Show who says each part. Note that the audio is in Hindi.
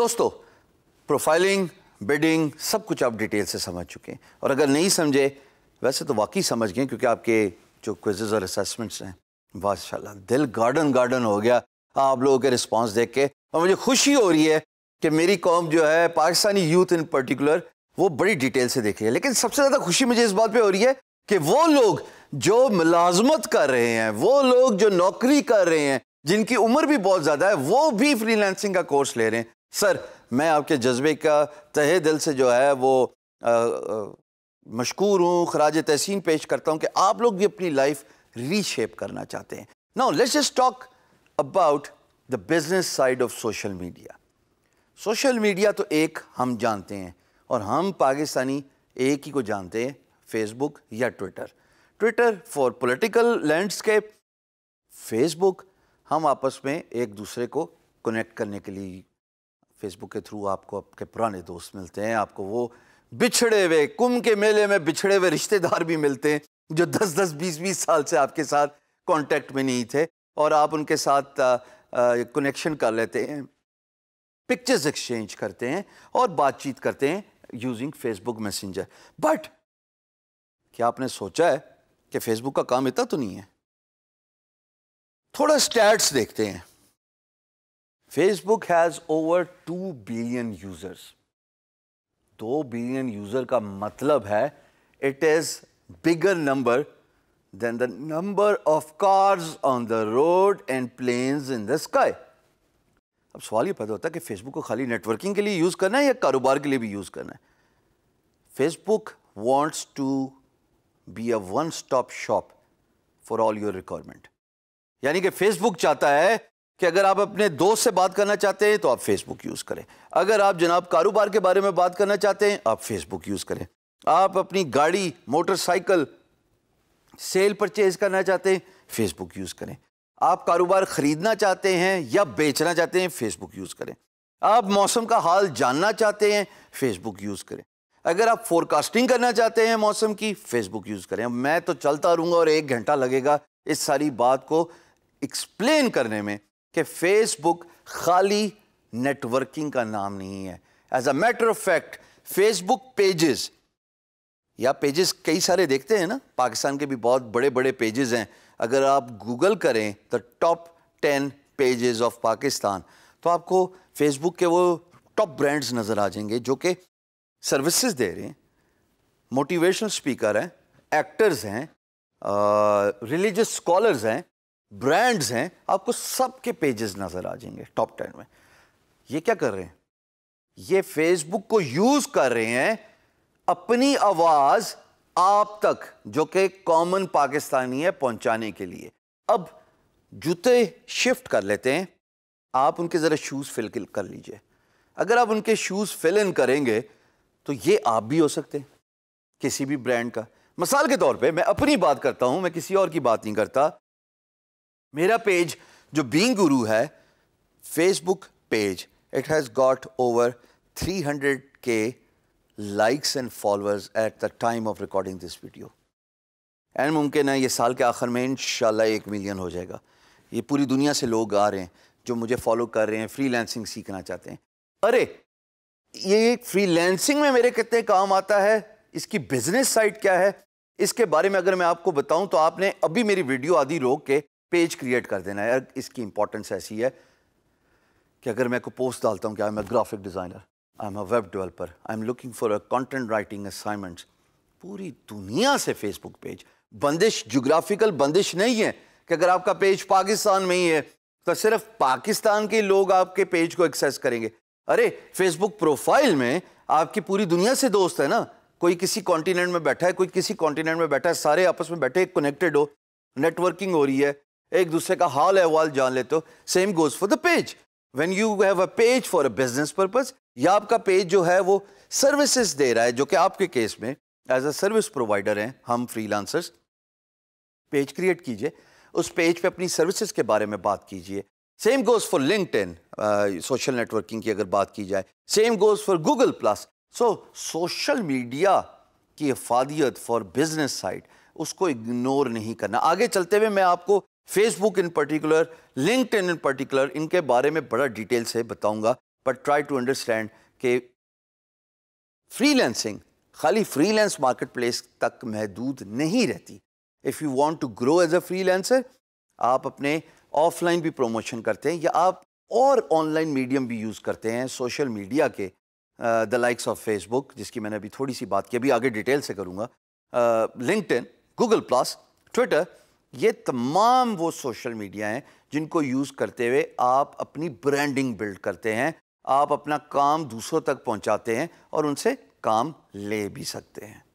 Speaker 1: दोस्तों प्रोफाइलिंग बिडिंग सब कुछ आप डिटेल से समझ चुके हैं और अगर नहीं समझे वैसे तो वाकई समझ गए क्योंकि आपके जो क्विजेज और असेसमेंट्स हैं माशाला दिल गार्डन गार्डन हो गया आप लोगों के रिस्पॉन्स देख के और मुझे खुशी हो रही है कि मेरी कॉम जो है पाकिस्तानी यूथ इन पर्टिकुलर वो बड़ी डिटेल से देख रही है लेकिन सबसे ज़्यादा खुशी मुझे इस बात पर हो रही है कि वो लोग जो मुलाजमत कर रहे हैं वो लोग जो नौकरी कर रहे हैं जिनकी उम्र भी बहुत ज़्यादा है वो भी फ्रीलैंसिंग का कोर्स ले रहे हैं सर मैं आपके जज्बे का तहे दिल से जो है वो मशकूर हूँ खराज तहसीन पेश करता हूँ कि आप लोग भी अपनी लाइफ रीशेप करना चाहते हैं now let's just talk about the business side of social media social media तो एक हम जानते हैं और हम पाकिस्तानी एक ही को जानते हैं फेसबुक या Twitter Twitter for political landscape Facebook हम आपस में एक दूसरे को कनेक्ट करने के लिए फेसबुक के थ्रू आपको आपके पुराने दोस्त मिलते हैं आपको वो बिछड़े हुए कुंभ के मेले में बिछड़े हुए रिश्तेदार भी मिलते हैं जो दस दस बीस बीस साल से आपके साथ कांटेक्ट में नहीं थे और आप उनके साथ कनेक्शन कर लेते हैं पिक्चर्स एक्सचेंज करते हैं और बातचीत करते हैं यूजिंग फेसबुक मैसेंजर बट क्या आपने सोचा है कि फेसबुक का काम इतना तो नहीं है थोड़ा स्टैट्स देखते हैं Facebook has over two billion users दो बिलियन यूज़र का मतलब है it is bigger number than the number of cars on the road and planes in the sky अब सवाल ये पैदा होता है कि फेसबुक को खाली नेटवर्किंग के लिए यूज़ करना है या कारोबार के लिए भी यूज़ करना है Facebook wants to be a one stop shop for all your requirement यानी कि फेसबुक चाहता है कि अगर आप अपने दोस्त से बात करना चाहते हैं तो आप फेसबुक यूज़ करें अगर आप जनाब कारोबार के बारे में बात करना चाहते हैं आप फेसबुक यूज़ करें आप अपनी गाड़ी मोटरसाइकिल सेल परचेज करना चाहते हैं फेसबुक यूज़ करें आप कारोबार ख़रीदना चाहते हैं या बेचना चाहते हैं फेसबुक यूज़ करें आप मौसम का हाल जानना चाहते हैं फेसबुक यूज़ करें अगर आप फोरकास्टिंग करना चाहते हैं मौसम की फेसबुक यूज़ करें मैं तो चलता रहूँगा और एक घंटा लगेगा इस सारी बात को एक्सप्लेन करने में कि फेसबुक खाली नेटवर्किंग का नाम नहीं है as a matter of fact Facebook pages या पेजेस कई सारे देखते हैं ना पाकिस्तान के भी बहुत बड़े बड़े पेजेस हैं अगर आप गूगल करें the top ten pages of Pakistan तो आपको फेसबुक के वो टॉप ब्रांड्स नज़र आ जाएंगे जो कि सर्विसेज दे रहे हैं मोटिवेशनल स्पीकर हैं एक्टर्स हैं रिलीजियस स्कॉलर्स हैं ब्रांड्स हैं आपको सबके पेजेस नज़र आ जाएंगे टॉप टेन में ये क्या कर रहे हैं ये फेसबुक को यूज़ कर रहे हैं अपनी आवाज़ आप तक जो कि कॉमन पाकिस्तानी है पहुंचाने के लिए अब जूते शिफ्ट कर लेते हैं आप उनके ज़रा शूज़ फिल कर लीजिए अगर आप उनके शूज़ फिल इन करेंगे तो ये आप भी हो सकते हैं किसी भी ब्रांड का मिसाल के तौर पे मैं अपनी बात करता हूं मैं किसी और की बात नहीं करता मेरा पेज जो बींग गुरु है Facebook page it has got over 300 K likes and followers at the time of recording this video एंड मुमकिन है ये साल के आखिर में इन एक मिलियन हो जाएगा ये पूरी दुनिया से लोग आ रहे हैं जो मुझे फॉलो कर रहे हैं फ्रीलैंसिंग सीखना चाहते हैं अरे ये फ्रीलैंसिंग में मेरे कितने काम आता है इसकी बिजनेस साइड क्या है इसके बारे में अगर मैं आपको बताऊं तो आपने अभी मेरी वीडियो आदि रोक के पेज क्रिएट कर देना यार इसकी इंपॉर्टेंस ऐसी है कि अगर मैं को पोस्ट डालता हूँ कि I am a graphic designer I am a web developer I am looking for a content writing assignments पूरी दुनिया से फेसबुक पेज बंदिश जोग्राफिकल बंदिश नहीं है कि अगर आपका पेज पाकिस्तान में ही है तो सिर्फ पाकिस्तान के लोग आपके पेज को एक्सेस करेंगे अरे फेसबुक प्रोफाइल में आपकी पूरी दुनिया से दोस्त है ना कोई किसी कॉन्टिनेंट में बैठा है कोई किसी कॉन्टिनेंट में बैठा है सारे आपस में बैठे कनेक्टेड हो नेटवर्किंग हो रही है एक दूसरे का हाल अहवाल जान लेते हो same goes for the page when you have a page for a business purpose या आपका पेज जो है वो सर्विसेज दे रहा है जो कि आपके केस में एज अ सर्विस प्रोवाइडर हैं हम फ्रीलांसर्स पेज क्रिएट कीजिए उस पेज पे अपनी सर्विसेज के बारे में बात कीजिए same goes for linked social networking की अगर बात की जाए same goes for Google plus so social media की अफादियत फॉर बिजनेस साइट उसको इग्नोर नहीं करना आगे चलते हुए मैं आपको Facebook in particular LinkedIn particular इनके बारे में बड़ा डिटेल से बताऊंगा but try to understand free freelancing खाली लेंस मार्केट प्लेस तक महदूद नहीं रहती if you want to grow as a lancer आप अपने ऑफलाइन भी प्रमोशन करते हैं या आप और ऑनलाइन मीडियम भी यूज़ करते हैं सोशल मीडिया के द लाइक्स ऑफ फेसबुक जिसकी मैंने अभी थोड़ी सी बात की अभी आगे डिटेल से करूँगा LinkedIn Google plus Twitter ये तमाम वो सोशल मीडिया हैं जिनको यूज़ करते हुए आप अपनी ब्रांडिंग बिल्ड करते हैं आप अपना काम दूसरों तक पहुंचाते हैं और उनसे काम ले भी सकते हैं